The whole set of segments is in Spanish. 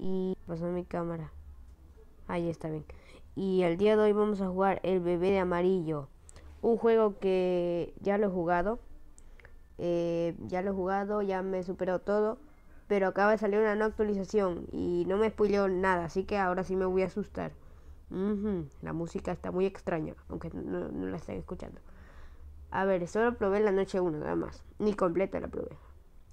y pasó mi cámara. Ahí está bien. Y el día de hoy vamos a jugar El bebé de amarillo. Un juego que ya lo he jugado. Eh, ya lo he jugado, ya me superó todo. Pero acaba de salir una no actualización y no me spoileó nada, así que ahora sí me voy a asustar. La música está muy extraña, aunque no, no, la estén escuchando. A ver, solo probé la noche 1, nada más. Ni completa la probé.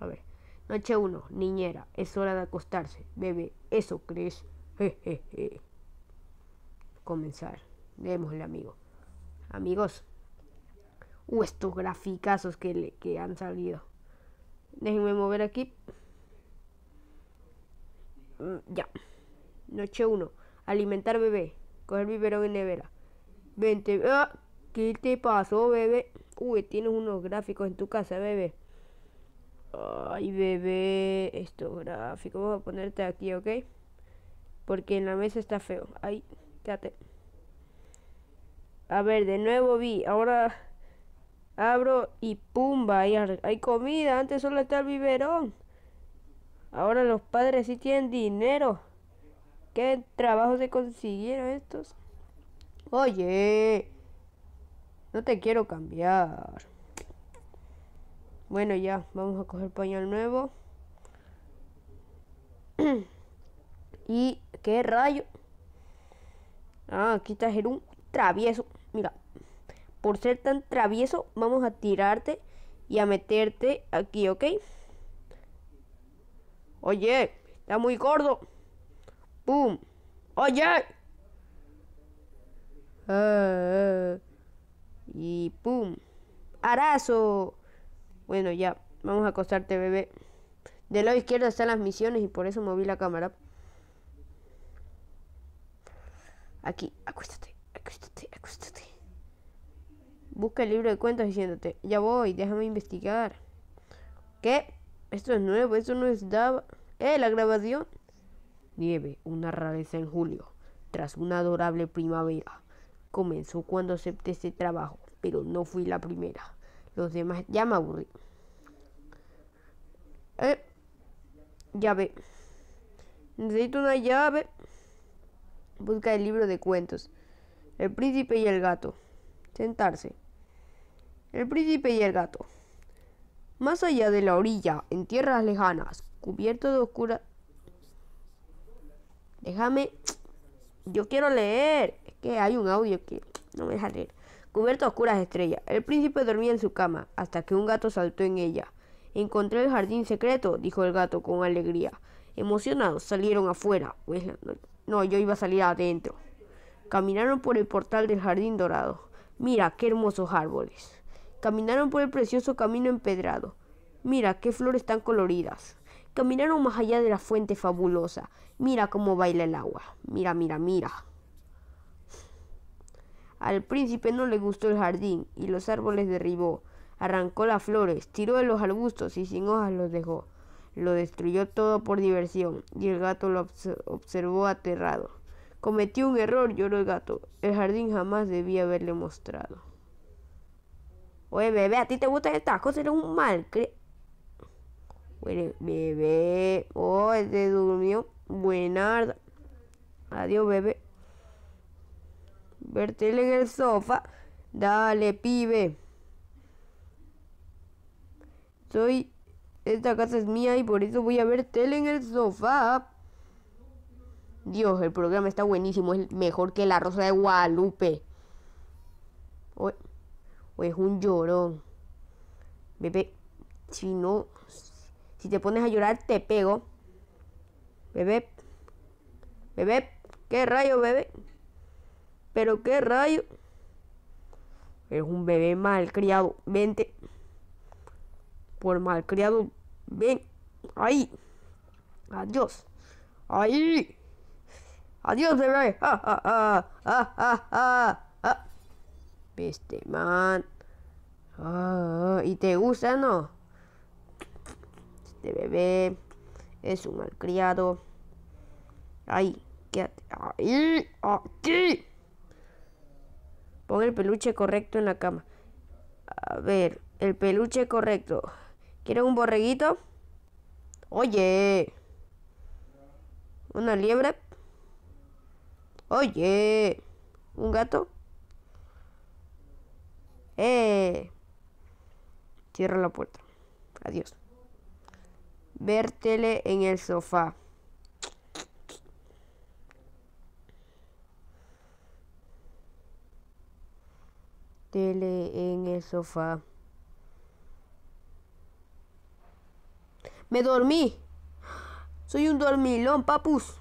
A ver. Noche 1. Niñera, es hora de acostarse. Bebé, ¿eso crees? Jejeje. Comenzar. Démosle, amigo. Amigos. Uh, estos graficazos que, que han salido. Déjenme mover aquí. Mm, ya. Noche 1. Alimentar bebé. Coger biberón en nevera. Vente, ah, ¿Qué te pasó, bebé? Uy, tienes unos gráficos en tu casa, bebé. Ay, bebé, esto gráfico. Vamos a ponerte aquí, ¿ok? Porque en la mesa está feo. Ay, quédate. A ver, de nuevo vi. Ahora abro y pumba, hay, hay comida. Antes solo está el biberón. Ahora los padres sí tienen dinero. ¿Qué trabajo se consiguieron estos? Oye, no te quiero cambiar. Bueno, ya, vamos a coger pañal nuevo. y qué rayo. Ah, aquí un travieso. Mira, por ser tan travieso, vamos a tirarte y a meterte aquí, ¿ok? Oye, está muy gordo. ¡Pum! ¡Oye! Ah, ah, ah. y ¡pum! ¡Arazo! Bueno, ya, vamos a acostarte, bebé. Del lado izquierdo están las misiones y por eso moví la cámara. Aquí, acuéstate, acuéstate, acuéstate. Busca el libro de cuentos diciéndote, ya voy, déjame investigar. ¿Qué? Esto es nuevo, esto no es daba? ¡Eh, la grabación! Nieve, una rareza en julio, tras una adorable primavera. Comenzó cuando acepté este trabajo, pero no fui la primera. Los demás ya me aburrí. Eh, llave. Necesito una llave. Busca el libro de cuentos. El príncipe y el gato. Sentarse. El príncipe y el gato. Más allá de la orilla, en tierras lejanas, cubierto de oscura... Déjame... Yo quiero leer. Es que hay un audio que no me deja leer. Cubierto a oscuras estrellas. El príncipe dormía en su cama hasta que un gato saltó en ella. Encontré el jardín secreto, dijo el gato con alegría. Emocionados salieron afuera. Pues, no, yo iba a salir adentro. Caminaron por el portal del jardín dorado. Mira, qué hermosos árboles. Caminaron por el precioso camino empedrado. Mira, qué flores tan coloridas. Caminaron más allá de la fuente fabulosa. Mira cómo baila el agua. Mira, mira, mira. Al príncipe no le gustó el jardín y los árboles derribó, arrancó las flores, tiró de los arbustos y sin hojas los dejó. Lo destruyó todo por diversión y el gato lo observó aterrado. Cometió un error, lloró el gato. El jardín jamás debía haberle mostrado. Oye, bebé, ¿a ti te gusta estas cosas? Era un mal. Oye, bebé. Oh, se durmió. arda. Adiós, bebé. Vertele en el sofá. Dale, pibe. Soy. Esta casa es mía y por eso voy a ver tele en el sofá. Dios, el programa está buenísimo. Es mejor que La Rosa de Guadalupe. O, es un llorón. Bebé, si no. Si te pones a llorar, te pego. Bebé. Bebé. ¿Qué rayo, bebé? Pero qué rayo. Es un bebé malcriado. Vente. Por malcriado. Ven. Ahí. Adiós. Ahí. Adiós, bebé. Ah, ah, ah, ah, ah, ah, ah. man. Ah, ¿Y te gusta, no? Este bebé es un malcriado. Ahí, quédate. Ahí, aquí. Pon el peluche correcto en la cama. A ver, el peluche correcto. ¿Quieres un borreguito? Oye. ¿Una liebre? Oye. ¿Un gato? Eh. Cierra la puerta. Adiós. Vértele en el sofá. tele en el sofá. Me dormí. Soy un dormilón, papus.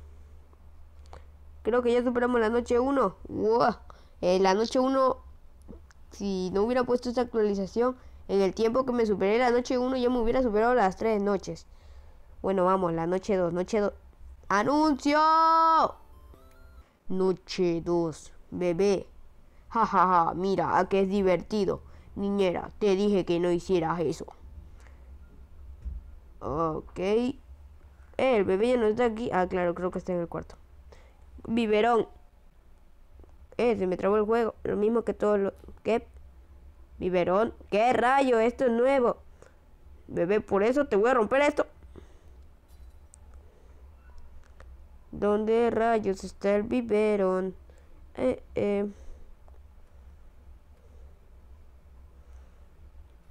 Creo que ya superamos la noche 1. ¡Wow! Eh, la noche 1, si no hubiera puesto esta actualización, en el tiempo que me superé la noche 1 ya me hubiera superado las 3 noches. Bueno, vamos, la noche 2, noche 2. ¡Anuncio! Noche 2, bebé. Ja, ja, ja, mira, ah, que es divertido. Niñera, te dije que no hicieras eso. Ok. Eh, el bebé ya no está aquí. Ah, claro, creo que está en el cuarto. Biberón. Eh, se me trabó el juego. Lo mismo que todos los... ¿Qué? Biberón. ¿Qué rayo? Esto es nuevo. Bebé, por eso te voy a romper esto. ¿Dónde rayos está el biberón? Eh, eh...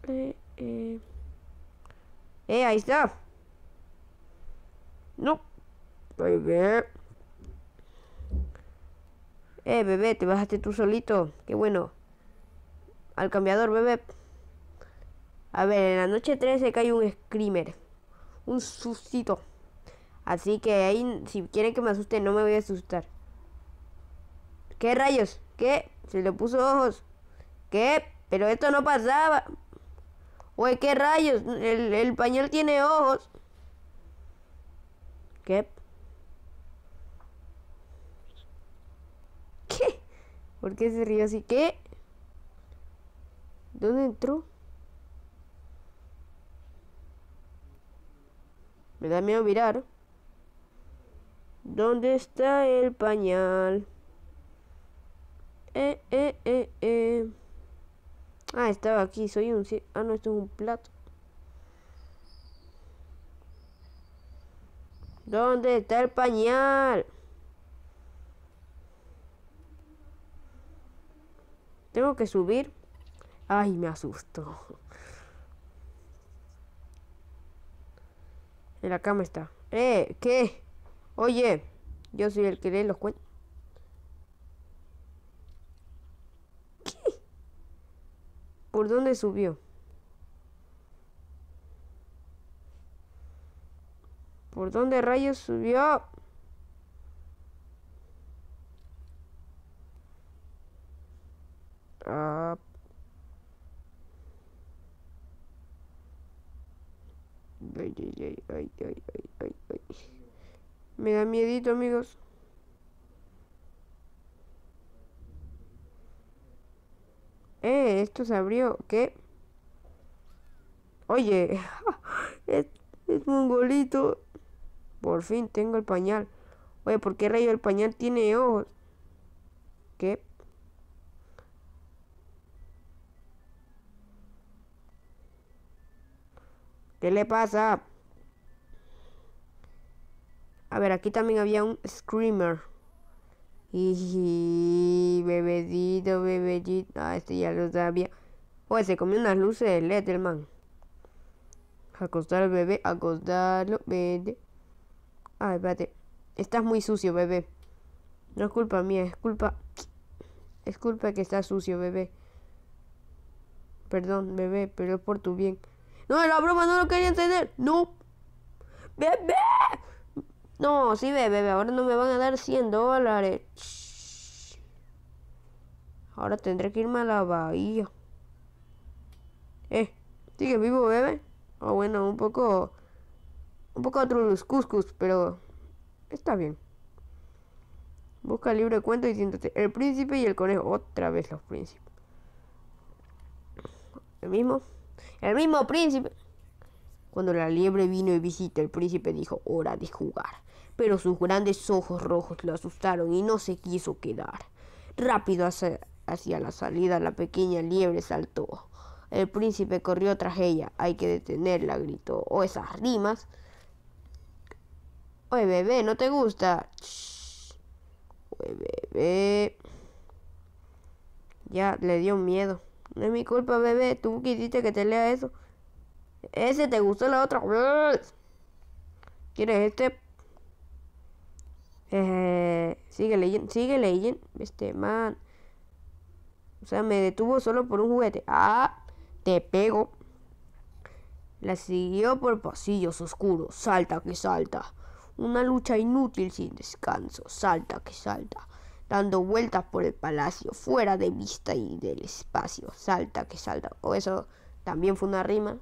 Eh, eh. ahí está. No. Bebé. Eh, bebé, te bajaste tú solito. Qué bueno. Al cambiador, bebé. A ver, en la noche 13 cae un screamer. Un sustito. Así que ahí, si quieren que me asuste, no me voy a asustar. ¿Qué rayos? ¿Qué? Se le puso ojos. ¿Qué? Pero esto no pasaba. Güey, ¿qué rayos? El, pañal tiene ojos. ¿Qué? ¿Qué? ¿Por qué se ríe así? ¿Qué? ¿Dónde entró? Me da miedo mirar. ¿Dónde está el pañal? Eh, eh, eh, eh. Ah, estaba aquí, soy un... Ah, no, esto es un plato. ¿Dónde está el pañal? Tengo que subir. Ay, me asusto En la cama está. ¡Eh! ¿Qué? Oye, yo soy el que lee los cuentos. ¿Por dónde subió? ¿Por dónde rayos subió? Ah. Me da miedito, amigos. Eh, esto se abrió. ¿Qué? Oye, es, un golito Por fin tengo el pañal. Oye, ¿por qué rayo el pañal tiene ojos? ¿Qué? ¿Qué le pasa? A ver, aquí también había un screamer. Y bebedito, bebedito. Ah, este ya lo sabía. Pues se comió unas luces de Letterman. Acostar al bebé, acostarlo, bebé Ay, espérate. Estás muy sucio, bebé. No es culpa mía, es culpa. Es culpa que estás sucio, bebé. Perdón, bebé, pero es por tu bien. No, la broma no lo quería entender. No. ¡Bebé! No, sí, bebé, bebé, ahora no me van a dar 100 dólares. Ahora tendré que irme a la bahía. Eh, sigue vivo, bebé. Ah bueno, un poco. Un poco otro cuscus, pero. Está bien. Busca el libro de cuentos y siéntate. El príncipe y el conejo. Otra vez los príncipes. El mismo. El mismo príncipe. Cuando la liebre vino y visita, el príncipe dijo, hora de jugar pero sus grandes ojos rojos lo asustaron y no se quiso quedar. Rápido hacia, la salida la pequeña liebre saltó. El príncipe corrió tras ella. Hay que detenerla, gritó. O esas rimas. Oye, bebé, ¿no te gusta? Oye, bebé. Ya, le dio miedo. No es mi culpa, bebé. Tú quisiste que te lea eso. Ese te gustó la otra. ¿Quieres este? Eh, sigue leyendo, sigue leyendo. Este man. O sea, me detuvo solo por un juguete. Ah, te pego. La siguió por pasillos oscuros. Salta que salta. Una lucha inútil sin descanso. Salta que salta. Dando vueltas por el palacio, fuera de vista y del espacio. Salta que salta. O eso también fue una rima.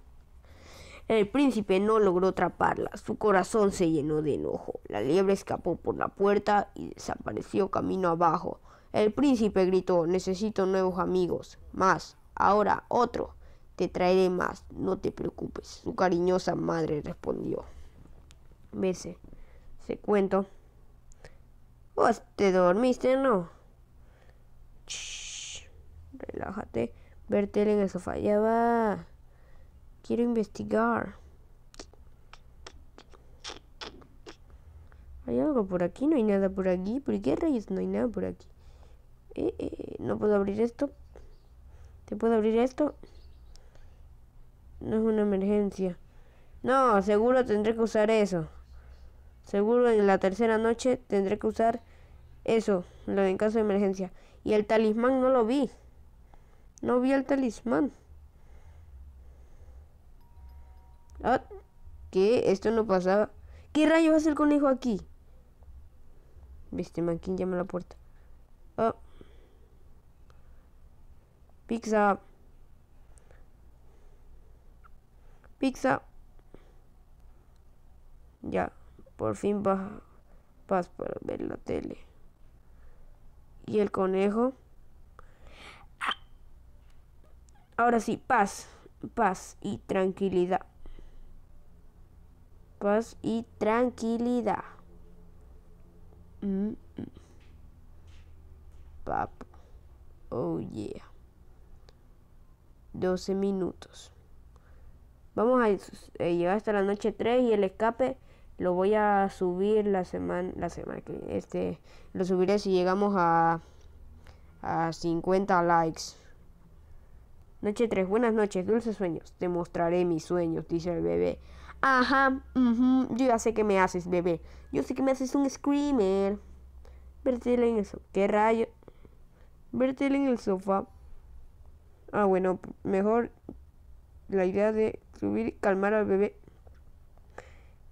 El príncipe no logró atraparla, su corazón se llenó de enojo. La liebre escapó por la puerta y desapareció camino abajo. El príncipe gritó, necesito nuevos amigos, más, ahora otro, te traeré más, no te preocupes. Su cariñosa madre respondió. Bese. se cuento. te dormiste, no? relájate, vertele en el sofá, ya va. Quiero investigar. ¿Hay algo por aquí? No hay nada por aquí. ¿Por qué rayos no hay nada por aquí? Eh, eh, no puedo abrir esto. ¿Te puedo abrir esto? No es una emergencia. No, seguro tendré que usar eso. Seguro en la tercera noche tendré que usar eso, lo de en caso de emergencia. Y el talismán no lo vi. No vi el talismán. Ah, ¿qué? Esto no pasaba. ¿Qué rayo hace el conejo aquí? Viste, Manquín llama a la puerta. Ah. Pizza. Pizza. Ya, por fin baja Paz para ver la tele. ¿Y el conejo? Ah. Ahora sí, paz, paz y tranquilidad paz y tranquilidad. Mm, mm. Oh yeah. 12 minutos. Vamos a eh, llegar hasta la noche 3 y el escape lo voy a subir la semana la semana que Este lo subiré si llegamos a a 50 likes. Noche 3, buenas noches, dulces sueños. Te mostraré mis sueños, dice el bebé. Ajá, uh yo ya sé que me haces, bebé. Yo sé que me haces un screamer. Vertele en el sofá. ¿Qué rayo? Vertele en el sofá. Ah, bueno, mejor la idea de subir y calmar al bebé.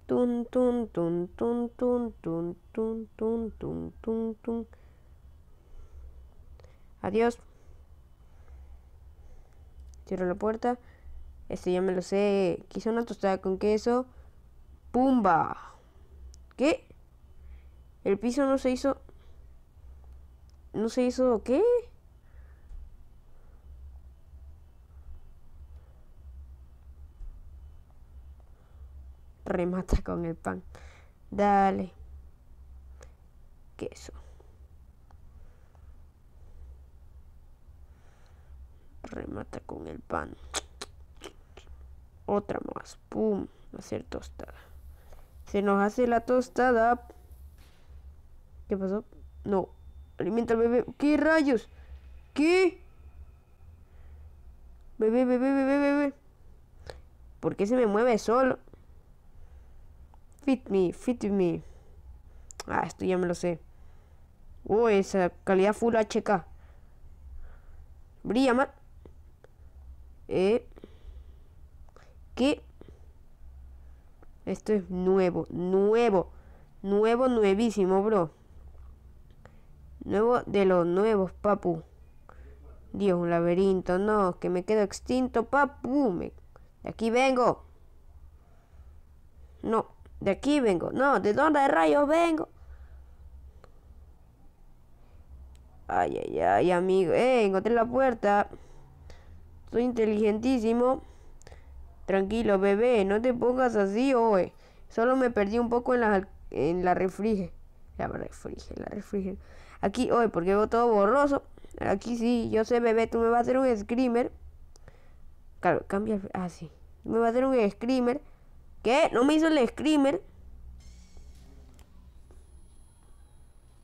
Tun, tun, tun, tun, tun, tun, tun, tun, tun, tun, tun. Adiós. Cierro la puerta. Este ya me lo sé. quiso una tostada con queso. ¡Pumba! ¿Qué? El piso no se hizo... ¿No se hizo qué? Remata con el pan. Dale. Queso. Remata con el pan otra más. Pum, ser tostada. Se nos hace la tostada. ¿Qué pasó? No. Alimenta al bebé. ¿Qué rayos? ¿Qué? Bebé, bebé, bebé, bebé. ¿Por qué se me mueve solo? Fit me, fit me. Ah, esto ya me lo sé. oh, esa calidad full HK. Brilla más. Eh que esto es nuevo, nuevo, nuevo, nuevísimo, bro. Nuevo de los nuevos, papu. Dios, un laberinto, no, que me quedo extinto, papu. Me... De aquí vengo. No, de aquí vengo. No, ¿de dónde rayos vengo? Ay, ay, ay, amigo. Eh, encontré la puerta. Soy inteligentísimo. Tranquilo, bebé, no te pongas así, oe. Solo me perdí un poco en la, en la refrige. La refrige, la Aquí, oe, porque veo todo borroso. Aquí sí, yo sé, bebé, tú me vas a hacer un screamer. Claro, cambia. Ah, sí. me vas a hacer un screamer. ¿Qué? ¿No me hizo el screamer?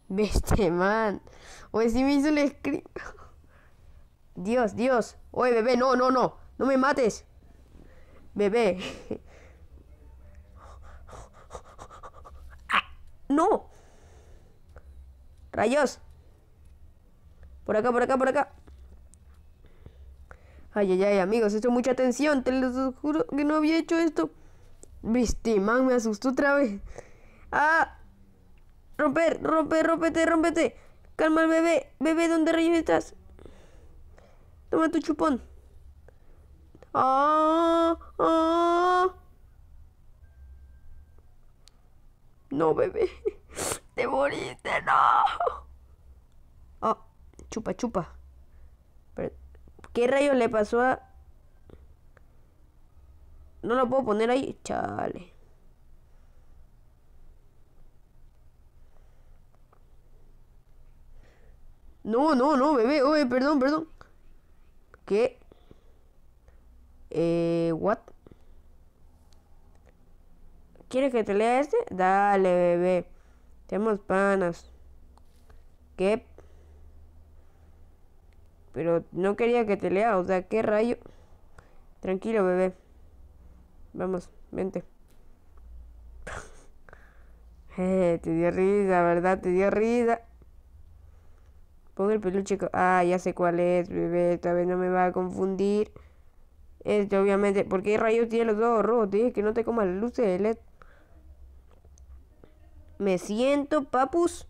Veste, man. Oye, sí me hizo el screamer. Dios, Dios. Oye, bebé, no, no, no. No me mates bebé. Ah, ¡No! ¡Rayos! Por acá, por acá, por acá. Ay, ay, ay, amigos, esto es mucha atención. Te lo juro que no había hecho esto. Viste, man, me asustó otra vez. ¡Ah! ¡Romper, romper, rompete, rompete! Calma al bebé. Bebé, ¿dónde rayos estás? Toma tu chupón. Ah, ah, No, bebé. Te moriste, no. Ah, chupa, chupa. ¿Qué rayo le pasó a... No lo puedo poner ahí. Chale. No, no, no, bebé. Oye, perdón, perdón. ¿Qué? Eh, what? ¿Quieres que te lea este? Dale, bebé. Tenemos panas. ¿Qué? Pero no quería que te lea, o sea, ¿qué rayo? Tranquilo, bebé. Vamos, vente. eh, te dio risa, ¿verdad? Te dio risa. Pongo el peluche. Ah, ya sé cuál es, bebé. todavía vez no me va a confundir. Este, obviamente. porque rayos tiene los dos rojos? Te dije que no te comas las luces de LED. Me siento, papus,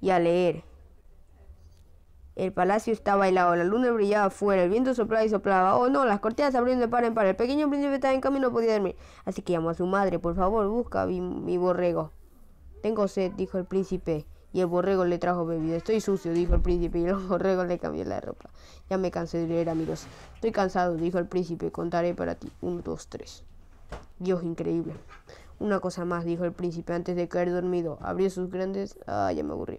y a leer. El palacio estaba bailado la luna brillaba afuera, el viento soplaba y soplaba. Oh no, las cortinas abriendo abrieron de par en par. El pequeño príncipe estaba en camino no podía dormir. Así que llamó a su madre, por favor, busca mi borrego. Tengo sed, dijo el príncipe y el borrego le trajo bebida. Estoy sucio, dijo el príncipe, y el borrego le cambió la ropa. Ya me cansé de leer, amigos. Estoy cansado, dijo el príncipe. Contaré para ti. Un, dos, tres. Dios increíble. Una cosa más, dijo el príncipe antes de caer dormido. Abrió sus grandes. Ah, ya me aburrí.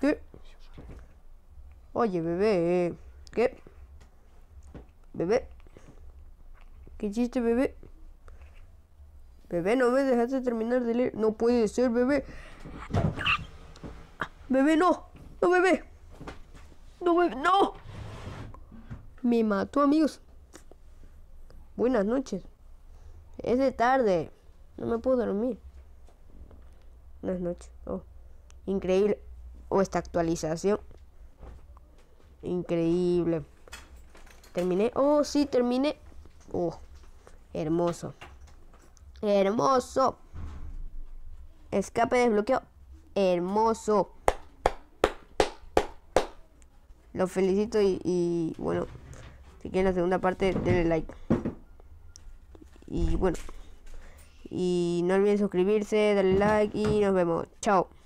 ¿Qué? Oye, bebé. ¿Qué? Bebé. ¿Qué hiciste, bebé? Bebé, no me dejaste terminar de leer. No puede ser, bebé. Bebé, no. No, bebé. No, bebé. No. Me mató, amigos. Buenas noches. Es de tarde. No me puedo dormir. Buenas noches. Oh. Increíble. oh, esta actualización. Increíble. Terminé. Oh, sí, terminé. Oh. Hermoso. Hermoso. Escape desbloqueado. Hermoso. Los felicito y, y bueno, si quieren la segunda parte, denle like. Y bueno, y no olviden suscribirse, darle like y nos vemos. Chao.